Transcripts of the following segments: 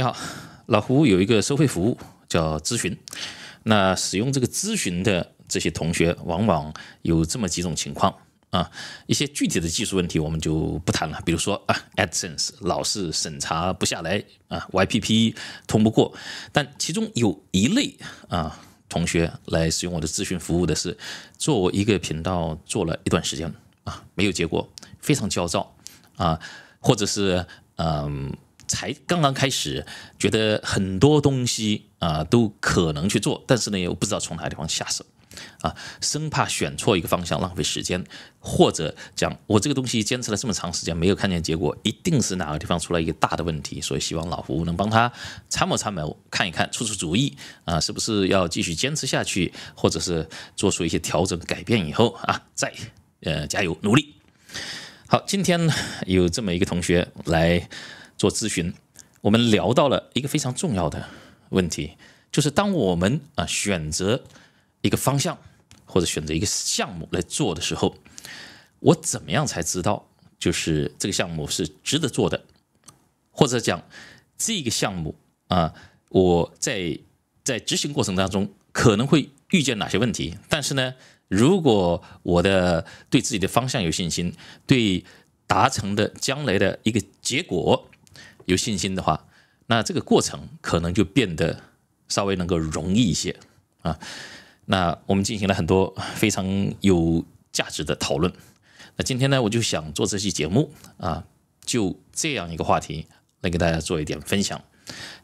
你好，老胡有一个收费服务叫咨询。那使用这个咨询的这些同学，往往有这么几种情况啊。一些具体的技术问题我们就不谈了，比如说啊，AdSense 老是审查不下来啊，YPP 通不过。但其中有一类啊同学来使用我的咨询服务的是，做一个频道做了一段时间啊，没有结果，非常焦躁啊，或者是嗯。才刚刚开始，觉得很多东西啊都可能去做，但是呢，又不知道从哪个地方下手，啊，生怕选错一个方向浪费时间，或者讲我这个东西坚持了这么长时间没有看见结果，一定是哪个地方出了一个大的问题，所以希望老胡能帮他参谋参谋，看一看，出出主意啊，是不是要继续坚持下去，或者是做出一些调整改变以后啊，再呃加油努力。好，今天有这么一个同学来。做咨询，我们聊到了一个非常重要的问题，就是当我们啊选择一个方向或者选择一个项目来做的时候，我怎么样才知道就是这个项目是值得做的，或者讲这个项目啊，我在在执行过程当中可能会遇见哪些问题？但是呢，如果我的对自己的方向有信心，对达成的将来的一个结果，有信心的话，那这个过程可能就变得稍微能够容易一些啊。那我们进行了很多非常有价值的讨论。那今天呢，我就想做这期节目啊，就这样一个话题来给大家做一点分享，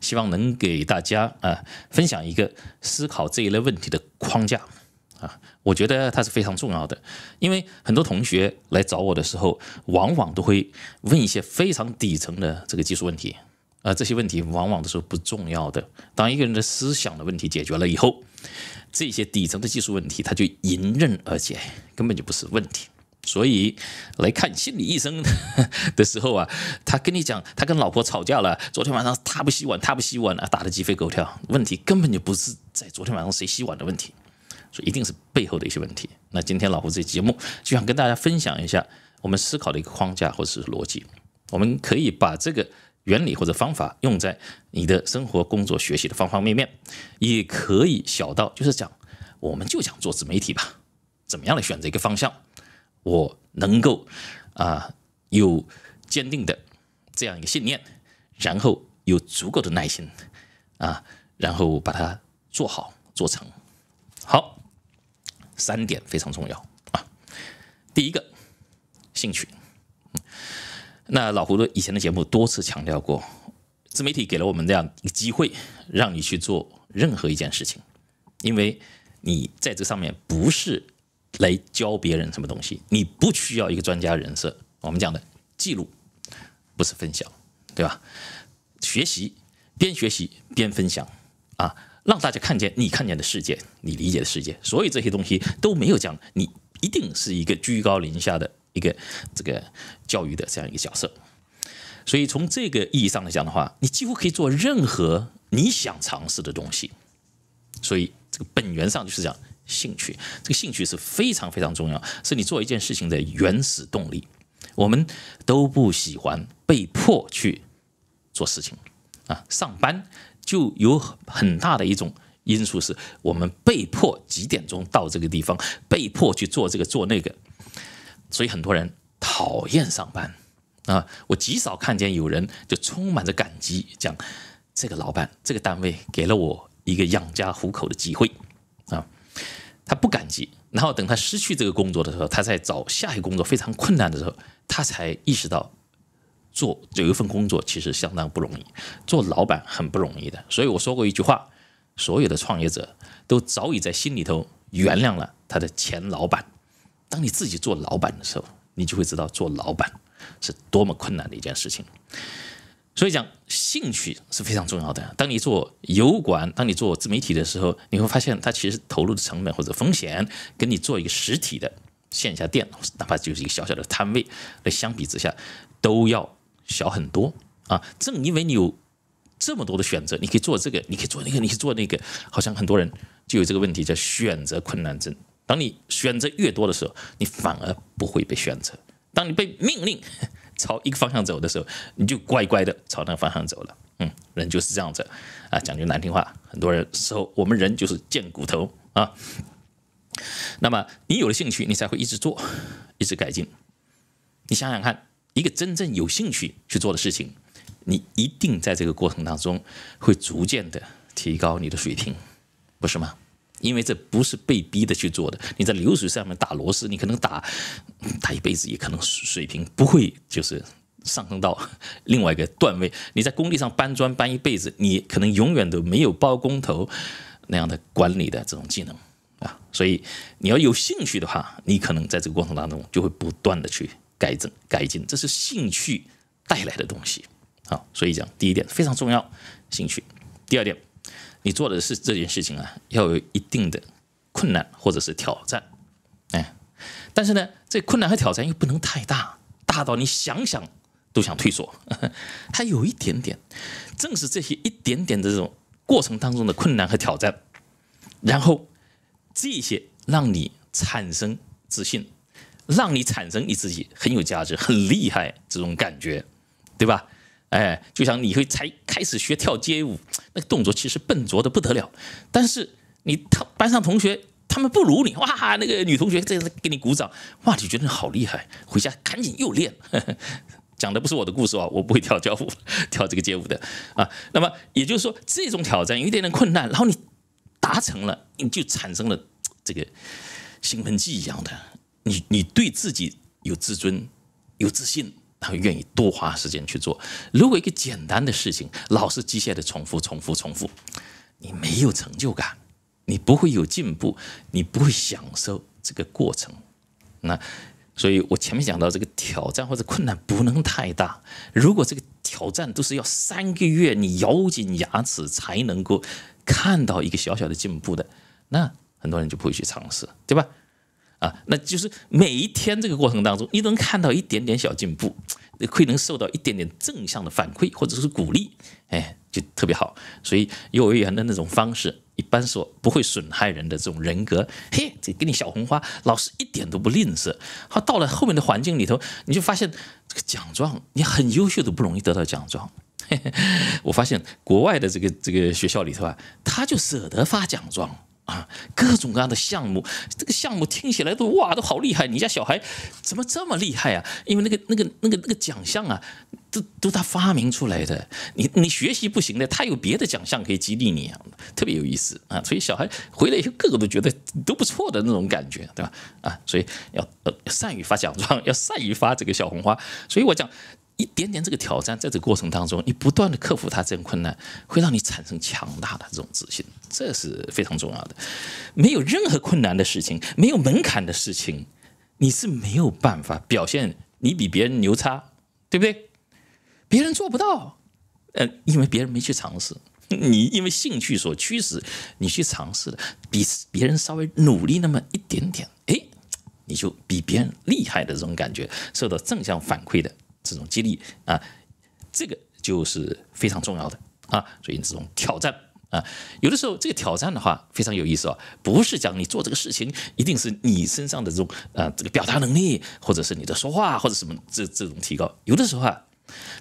希望能给大家啊分享一个思考这一类问题的框架。啊，我觉得它是非常重要的，因为很多同学来找我的时候，往往都会问一些非常底层的这个技术问题，啊，这些问题往往都是不重要的。当一个人的思想的问题解决了以后，这些底层的技术问题他就迎刃而解，根本就不是问题。所以来看心理医生 的时候啊，他跟你讲他跟老婆吵架了，昨天晚上他不洗碗，他不洗碗，打得鸡飞狗跳，问题根本就不是在昨天晚上谁洗碗的问题。一定是背后的一些问题。那今天老胡这节目就想跟大家分享一下我们思考的一个框架或者是逻辑。我们可以把这个原理或者方法用在你的生活、工作、学习的方方面面，也可以小到就是讲，我们就想做自媒体吧，怎么样来选择一个方向？我能够啊有坚定的这样一个信念，然后有足够的耐心啊，然后把它做好做成好。三点非常重要啊！第一个，兴趣。那老胡的以前的节目多次强调过，自媒体给了我们这样一个机会，让你去做任何一件事情，因为你在这上面不是来教别人什么东西，你不需要一个专家人设。我们讲的记录不是分享，对吧？学习，边学习边分享啊。让大家看见你看见的世界，你理解的世界，所以这些东西都没有讲，你一定是一个居高临下的一个这个教育的这样一个角色。所以从这个意义上来讲的话，你几乎可以做任何你想尝试的东西。所以这个本源上就是讲兴趣，这个兴趣是非常非常重要，是你做一件事情的原始动力。我们都不喜欢被迫去做事情啊，上班。就有很大的一种因素是我们被迫几点钟到这个地方，被迫去做这个做那个，所以很多人讨厌上班啊。我极少看见有人就充满着感激，讲这个老板、这个单位给了我一个养家糊口的机会啊。他不感激，然后等他失去这个工作的时候，他在找下一个工作非常困难的时候，他才意识到。做有一份工作其实相当不容易，做老板很不容易的。所以我说过一句话：所有的创业者都早已在心里头原谅了他的前老板。当你自己做老板的时候，你就会知道做老板是多么困难的一件事情。所以讲兴趣是非常重要的。当你做油管，当你做自媒体的时候，你会发现它其实投入的成本或者风险，跟你做一个实体的线下店，哪怕就是一个小小的摊位，那相比之下都要。小很多啊！正因为你有这么多的选择，你可以做这个，你可以做那个，你可以做那个。好像很多人就有这个问题叫选择困难症。当你选择越多的时候，你反而不会被选择。当你被命令 朝一个方向走的时候，你就乖乖的朝那个方向走了。嗯，人就是这样子啊，讲句难听话，很多人时候我们人就是贱骨头啊。那么你有了兴趣，你才会一直做，一直改进。你想想看。一个真正有兴趣去做的事情，你一定在这个过程当中会逐渐的提高你的水平，不是吗？因为这不是被逼的去做的。你在流水上面打螺丝，你可能打打一辈子，也可能水平不会就是上升到另外一个段位。你在工地上搬砖搬一辈子，你可能永远都没有包工头那样的管理的这种技能啊。所以你要有兴趣的话，你可能在这个过程当中就会不断的去。改正、改进，这是兴趣带来的东西。好，所以讲第一点非常重要，兴趣。第二点，你做的是这件事情啊，要有一定的困难或者是挑战。哎，但是呢，这困难和挑战又不能太大，大到你想想都想退缩。它有一点点，正是这些一点点的这种过程当中的困难和挑战，然后这些让你产生自信。让你产生你自己很有价值、很厉害这种感觉，对吧？哎，就像你会才开始学跳街舞，那个动作其实笨拙的不得了，但是你他班上同学他们不如你，哇，那个女同学在这给你鼓掌，哇，你觉得好厉害，回家赶紧又练。讲的不是我的故事啊，我不会跳街舞，跳这个街舞的啊。那么也就是说，这种挑战有一点点困难，然后你达成了，你就产生了这个兴奋剂一样的。你你对自己有自尊、有自信，他愿意多花时间去做。如果一个简单的事情老是机械的重复、重复、重复，你没有成就感，你不会有进步，你不会享受这个过程。那所以我前面讲到，这个挑战或者困难不能太大。如果这个挑战都是要三个月，你咬紧牙齿才能够看到一个小小的进步的，那很多人就不会去尝试，对吧？啊，那就是每一天这个过程当中，你能看到一点点小进步，会能受到一点点正向的反馈或者是鼓励，哎，就特别好。所以幼儿园的那种方式，一般说不会损害人的这种人格。嘿，这给你小红花，老师一点都不吝啬。好，到了后面的环境里头，你就发现这个奖状，你很优秀都不容易得到奖状。我发现国外的这个这个学校里头啊，他就舍得发奖状。啊，各种各样的项目，这个项目听起来都哇都好厉害！你家小孩怎么这么厉害啊？因为那个那个那个那个奖项啊，都都他发明出来的。你你学习不行的，他有别的奖项可以激励你啊，特别有意思啊！所以小孩回来以后，个个都觉得都不错的那种感觉，对吧？啊，所以要呃善于发奖状，要善于发这个小红花。所以我讲。一点点这个挑战，在这个过程当中，你不断的克服它，这种困难会让你产生强大的这种自信，这是非常重要的。没有任何困难的事情，没有门槛的事情，你是没有办法表现你比别人牛叉，对不对？别人做不到，呃，因为别人没去尝试。你因为兴趣所驱使，你去尝试的，比别人稍微努力那么一点点，哎，你就比别人厉害的这种感觉，受到正向反馈的。这种激励啊，这个就是非常重要的啊。所以这种挑战啊，有的时候这个挑战的话非常有意思啊。不是讲你做这个事情一定是你身上的这种啊，这个表达能力，或者是你的说话或者什么这这种提高。有的时候啊，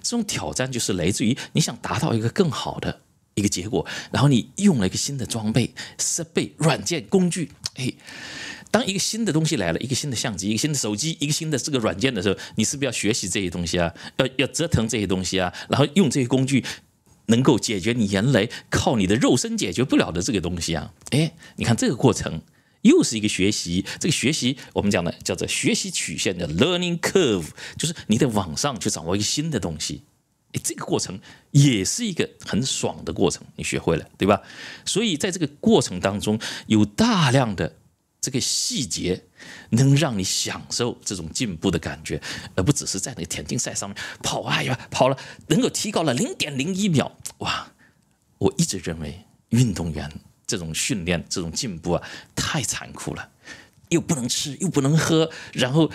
这种挑战就是来自于你想达到一个更好的一个结果，然后你用了一个新的装备、设备、软件、工具，哎。当一个新的东西来了，一个新的相机，一个新的手机，一个新的这个软件的时候，你是不是要学习这些东西啊？要要折腾这些东西啊？然后用这些工具，能够解决你原来靠你的肉身解决不了的这个东西啊？哎，你看这个过程又是一个学习，这个学习我们讲的叫做学习曲线，的 learning curve，就是你在往上去掌握一个新的东西，这个过程也是一个很爽的过程，你学会了，对吧？所以在这个过程当中有大量的。这个细节能让你享受这种进步的感觉，而不只是在那个田径赛上面跑啊，呀，跑了能够提高了零点零一秒，哇！我一直认为运动员这种训练、这种进步啊，太残酷了，又不能吃，又不能喝，然后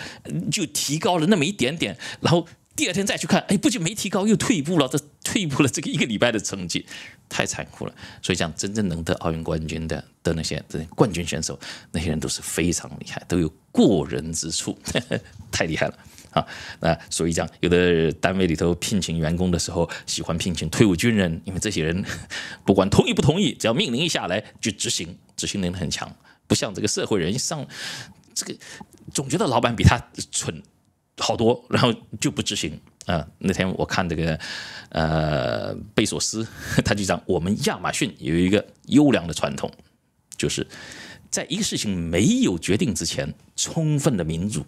就提高了那么一点点，然后。第二天再去看，哎，不仅没提高，又退步了，这退步了这个一个礼拜的成绩太残酷了。所以讲，真正能得奥运冠军的，的那些得冠军选手，那些人都是非常厉害，都有过人之处，太厉害了啊！那所以讲，有的单位里头聘请员工的时候，喜欢聘请退伍军人，因为这些人不管同意不同意，只要命令一下来就执行，执行能力很强，不像这个社会人上这个总觉得老板比他蠢。好多，然后就不执行啊！那天我看这个，呃，贝索斯 他就讲，我们亚马逊有一个优良的传统，就是在一个事情没有决定之前，充分的民主，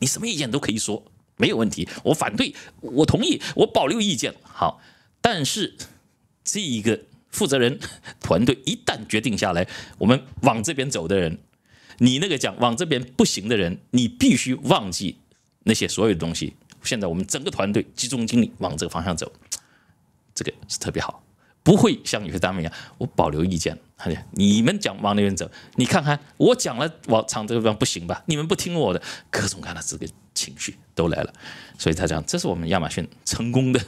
你什么意见都可以说，没有问题。我反对，我同意，我保留意见，好。但是这一个负责人 团队一旦决定下来，我们往这边走的人，你那个讲往这边不行的人，你必须忘记。那些所有的东西，现在我们整个团队集中精力往这个方向走，这个是特别好，不会像有些单位一样，我保留意见，你们讲往那边走，你看看我讲了往长这个方不行吧？你们不听我的，各种各样的这个情绪都来了。所以他讲，这是我们亚马逊成功的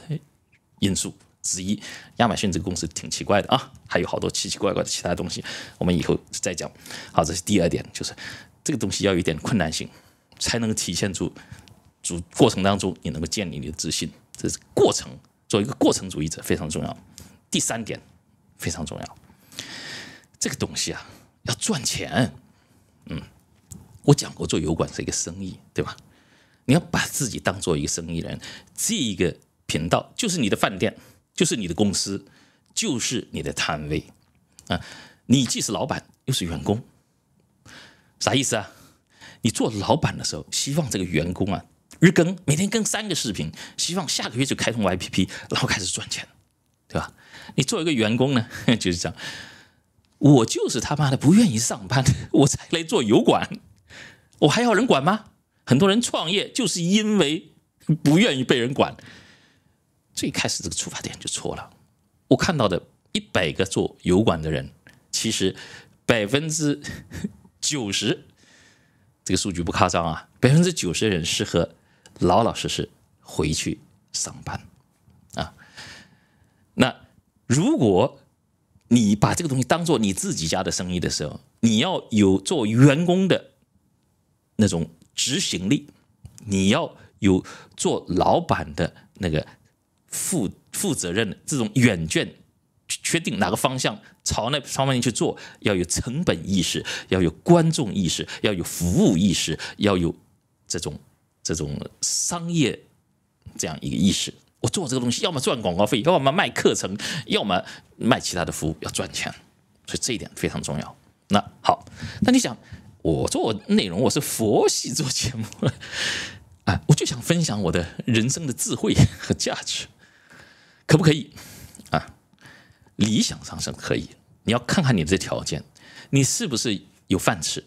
因素之一。亚马逊这个公司挺奇怪的啊，还有好多奇奇怪怪的其他东西，我们以后再讲。好，这是第二点，就是这个东西要有点困难性，才能体现出。主过程当中，你能够建立你的自信，这是过程。做一个过程主义者非常重要。第三点非常重要，这个东西啊，要赚钱。嗯，我讲过，做油管是一个生意，对吧？你要把自己当做一个生意人，这一个频道就是你的饭店，就是你的公司，就是你的摊位啊。你既是老板，又是员工，啥意思啊？你做老板的时候，希望这个员工啊。日更，每天更三个视频，希望下个月就开通 YPP，然后开始赚钱，对吧？你做一个员工呢，就是这样。我就是他妈的不愿意上班，我才来做油管。我还要人管吗？很多人创业就是因为不愿意被人管。最开始这个出发点就错了。我看到的一百个做油管的人，其实百分之九十，这个数据不夸张啊，百分之九十的人适合。老老实实回去上班，啊，那如果你把这个东西当做你自己家的生意的时候，你要有做员工的那种执行力，你要有做老板的那个负负责任的这种远见，确定哪个方向朝那方面去做，要有成本意识，要有观众意识，要有服务意识，要有这种。这种商业这样一个意识，我做这个东西，要么赚广告费，要么卖课程，要么卖其他的服务，要赚钱，所以这一点非常重要。那好，那你想我做内容，我是佛系做节目啊，我就想分享我的人生的智慧和价值，可不可以？啊，理想上是可以，你要看看你的条件，你是不是有饭吃？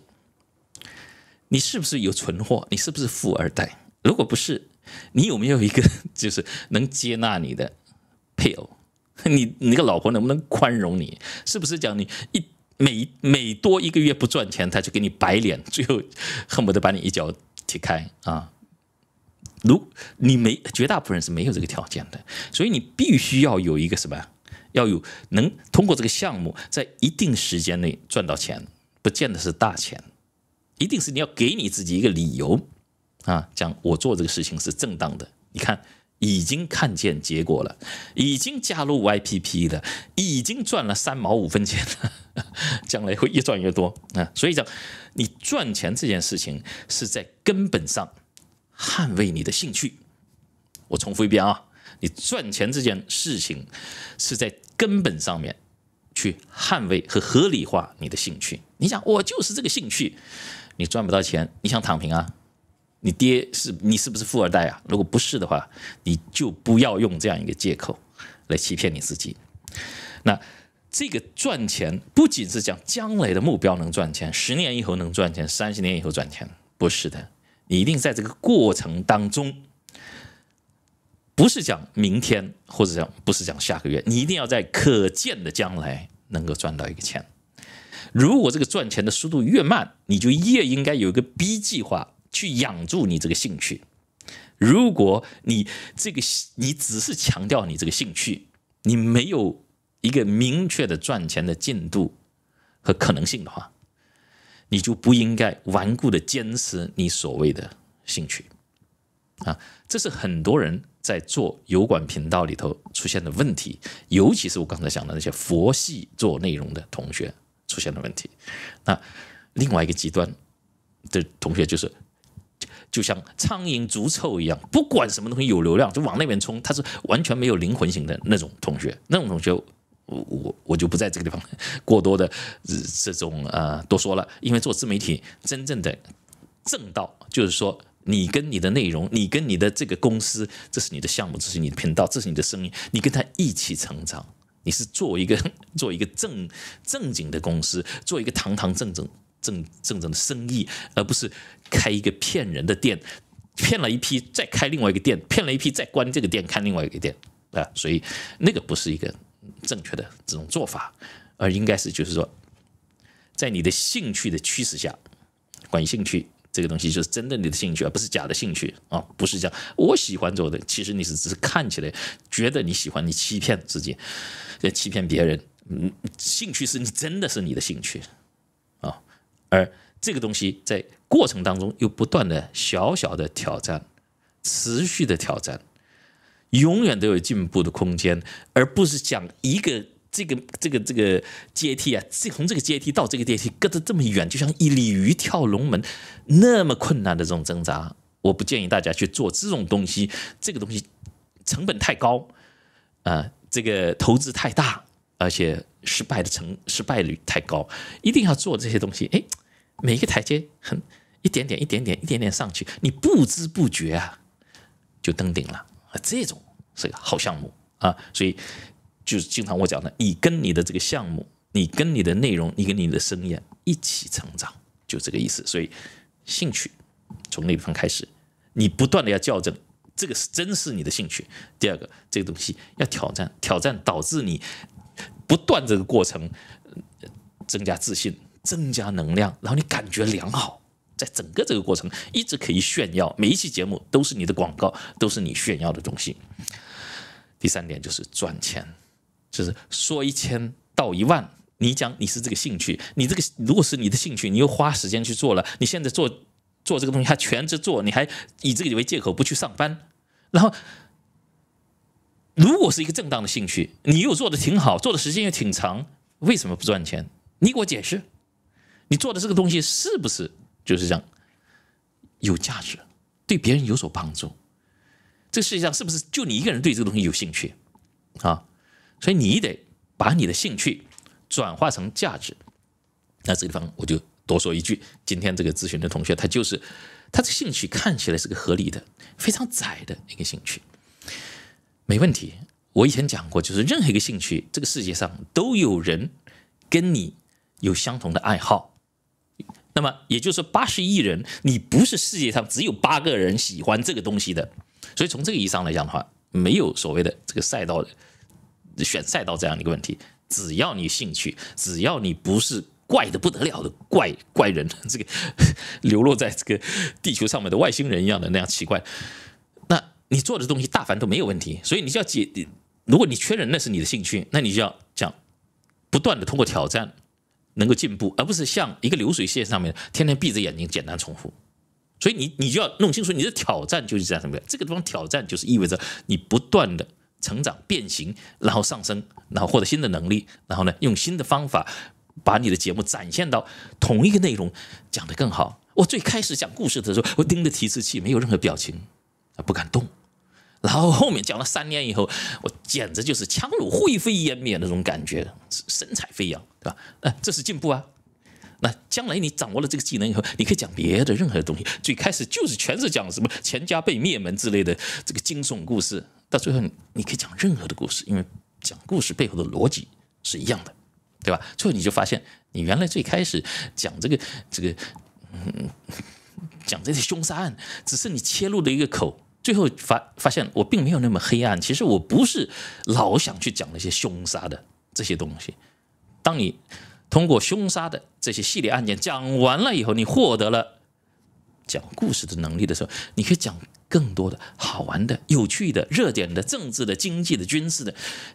你是不是有存货？你是不是富二代？如果不是，你有没有一个 就是能接纳你的配偶？你你个老婆能不能宽容你？是不是讲你一每每多一个月不赚钱，他就给你白脸，最后恨不得把你一脚踢开啊？如你没，绝大部分人是没有这个条件的，所以你必须要有一个什么？要有能通过这个项目在一定时间内赚到钱，不见得是大钱。一定是你要给你自己一个理由，啊，讲我做这个事情是正当的。你看，已经看见结果了，已经加入 YPP 的，已经赚了三毛五分钱了，将来会越赚越多啊！所以讲，你赚钱这件事情是在根本上捍卫你的兴趣。我重复一遍啊，你赚钱这件事情是在根本上面去捍卫和合理化你的兴趣。你想，我就是这个兴趣。你赚不到钱，你想躺平啊？你爹是，你是不是富二代啊？如果不是的话，你就不要用这样一个借口来欺骗你自己。那这个赚钱，不仅是讲将来的目标能赚钱，十年以后能赚钱，三十年以后赚钱，不是的。你一定在这个过程当中，不是讲明天，或者讲不是讲下个月，你一定要在可见的将来能够赚到一个钱。如果这个赚钱的速度越慢，你就越应该有一个 B 计划去养住你这个兴趣。如果你这个你只是强调你这个兴趣，你没有一个明确的赚钱的进度和可能性的话，你就不应该顽固的坚持你所谓的兴趣啊！这是很多人在做油管频道里头出现的问题，尤其是我刚才讲的那些佛系做内容的同学。出现了问题，那另外一个极端的同学就是，就像苍蝇逐臭一样，不管什么东西有流量就往那边冲，他是完全没有灵魂型的那种同学。那种同学，我我我就不在这个地方过多的这种呃多说了。因为做自媒体真正的正道，就是说你跟你的内容，你跟你的这个公司，这是你的项目，这是你的频道，这是你的声音，你跟他一起成长。你是做一个 做一个正正经的公司，做一个堂堂正正正正正的生意，而不是开一个骗人的店，骗了一批再开另外一个店，骗了一批再关这个店看另外一个店啊，所以那个不是一个正确的这种做法，而应该是就是说，在你的兴趣的驱使下，管兴趣。这个东西就是真的你的兴趣而不是假的兴趣啊，不是这样。我喜欢做的，其实你是只是看起来觉得你喜欢，你欺骗自己，在欺骗别人。嗯，兴趣是你真的是你的兴趣啊，而这个东西在过程当中又不断的小小的挑战，持续的挑战，永远都有进步的空间，而不是讲一个。这个这个这个阶梯啊，从这个阶梯到这个阶梯，隔着这么远，就像一鲤鱼跳龙门那么困难的这种挣扎，我不建议大家去做这种东西。这个东西成本太高啊，这个投资太大，而且失败的成失败率太高，一定要做这些东西。哎，每一个台阶很一点点，一点点，一点点上去，你不知不觉啊就登顶了。这种是个好项目啊，所以。就是经常我讲的，你跟你的这个项目，你跟你的内容，你跟你的生意一起成长，就这个意思。所以兴趣从那地方开始，你不断的要校正，这个是真是你的兴趣。第二个，这个东西要挑战，挑战导致你不断这个过程增加自信，增加能量，然后你感觉良好，在整个这个过程一直可以炫耀，每一期节目都是你的广告，都是你炫耀的东西。第三点就是赚钱。就是说一千道一万，你讲你是这个兴趣，你这个如果是你的兴趣，你又花时间去做了，你现在做做这个东西还全职做，你还以这个为借口不去上班。然后，如果是一个正当的兴趣，你又做的挺好，做的时间又挺长，为什么不赚钱？你给我解释，你做的这个东西是不是就是这样有价值，对别人有所帮助？这世界上是不是就你一个人对这个东西有兴趣啊？所以你得把你的兴趣转化成价值。那这个地方我就多说一句，今天这个咨询的同学，他就是他的兴趣看起来是个合理的、非常窄的一个兴趣，没问题。我以前讲过，就是任何一个兴趣，这个世界上都有人跟你有相同的爱好。那么也就是说，八十亿人，你不是世界上只有八个人喜欢这个东西的。所以从这个意义上来讲的话，没有所谓的这个赛道的。选赛道这样的一个问题，只要你兴趣，只要你不是怪的不得了的怪怪人，这个 流落在这个地球上面的外星人一样的那样奇怪，那你做的东西大凡都没有问题。所以你就要解，如果你缺人，那是你的兴趣，那你就要讲不断的通过挑战能够进步，而不是像一个流水线上面天天闭着眼睛简单重复。所以你你就要弄清楚你的挑战就是在什么？这个地方挑战就是意味着你不断的。成长变形，然后上升，然后获得新的能力，然后呢，用新的方法把你的节目展现到同一个内容讲得更好。我最开始讲故事的时候，我盯着提示器，没有任何表情，啊，不敢动。然后后面讲了三年以后，我简直就是强弩，灰飞烟灭那种感觉，神采飞扬，对吧？哎，这是进步啊。那将来你掌握了这个技能以后，你可以讲别的任何东西。最开始就是全是讲什么全家被灭门之类的这个惊悚故事，到最后你可以讲任何的故事，因为讲故事背后的逻辑是一样的，对吧？最后你就发现，你原来最开始讲这个这个嗯，讲这些凶杀案，只是你切入的一个口。最后发发现，我并没有那么黑暗，其实我不是老想去讲那些凶杀的这些东西。当你。通过凶杀的这些系列案件讲完了以后，你获得了讲故事的能力的时候，你可以讲更多的好玩的、有趣的、热点的政治的、经济的、军事的、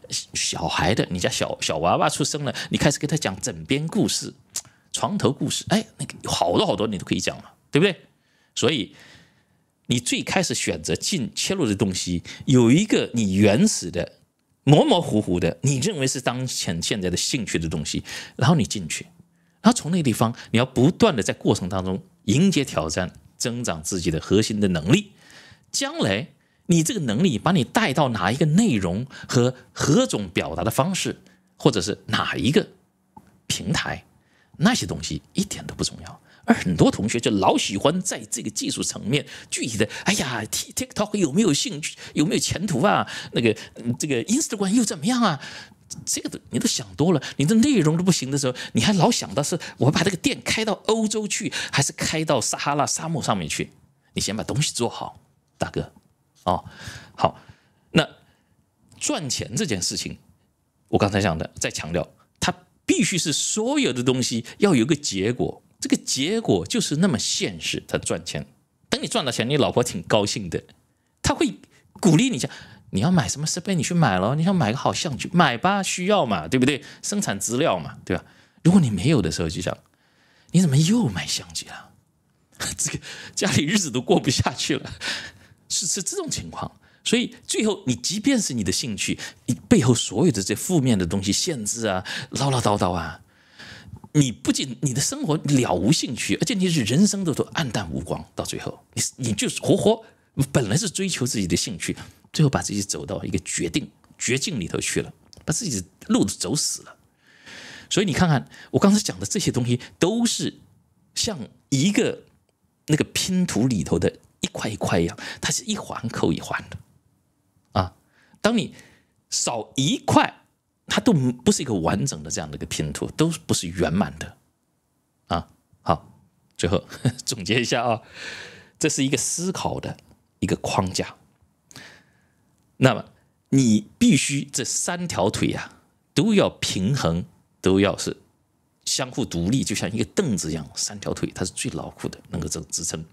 小孩的，你家小小娃娃出生了，你开始给他讲枕边故事、床头故事，哎，那个好多好多你都可以讲嘛，对不对？所以你最开始选择进切入的东西，有一个你原始的。模模糊糊的，你认为是当前现在的兴趣的东西，然后你进去，然后从那地方，你要不断的在过程当中迎接挑战，增长自己的核心的能力。将来你这个能力把你带到哪一个内容和何种表达的方式，或者是哪一个平台，那些东西一点都不重要。而很多同学就老喜欢在这个技术层面具体的，哎呀，T TikTok 有没有兴趣，有没有前途啊？那个这个 Instagram 又怎么样啊？这个都你都想多了。你的内容都不行的时候，你还老想到是我把这个店开到欧洲去，还是开到撒哈拉沙漠上面去？你先把东西做好，大哥哦。好，那赚钱这件事情，我刚才讲的再强调，它必须是所有的东西要有个结果。这个结果就是那么现实，他赚钱，等你赚到钱，你老婆挺高兴的，他会鼓励你讲，你要买什么设备你去买咯，你想买个好相机买吧，需要嘛，对不对？生产资料嘛，对吧？如果你没有的时候，就想你怎么又买相机了？这个家里日子都过不下去了，是是这种情况，所以最后你即便是你的兴趣，你背后所有的这负面的东西限制啊，唠唠叨叨啊。你不仅你的生活了无兴趣，而且你是人生都都暗淡无光，到最后，你你就活活本来是追求自己的兴趣，最后把自己走到一个绝定绝境里头去了，把自己的路走死了。所以你看看我刚才讲的这些东西，都是像一个那个拼图里头的一块一块一样，它是一环扣一环的啊。当你少一块。它都不是一个完整的这样的一个拼图，都不是圆满的啊！好，最后 总结一下啊，这是一个思考的一个框架。那么你必须这三条腿呀，都要平衡，都要是相互独立，就像一个凳子一样，三条腿它是最牢固的，能够支撑。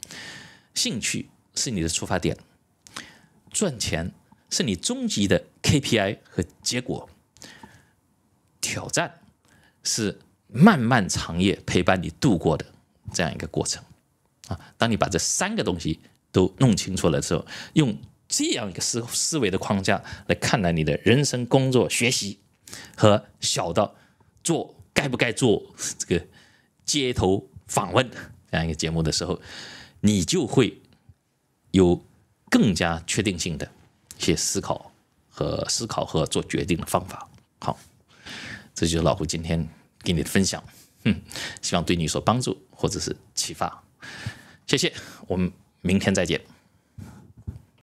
兴趣是你的出发点，赚钱是你终极的 KPI 和结果。挑战是漫漫长夜陪伴你度过的这样一个过程啊！当你把这三个东西都弄清楚了之后，用这样一个思思维的框架来看待你的人生、工作、学习和小到做该不该做这个街头访问这样一个节目的时候，你就会有更加确定性的一些思考和思考和做决定的方法。好。这就是老胡今天给你的分享，希望对你有所帮助或者是启发。谢谢，我们明天再见。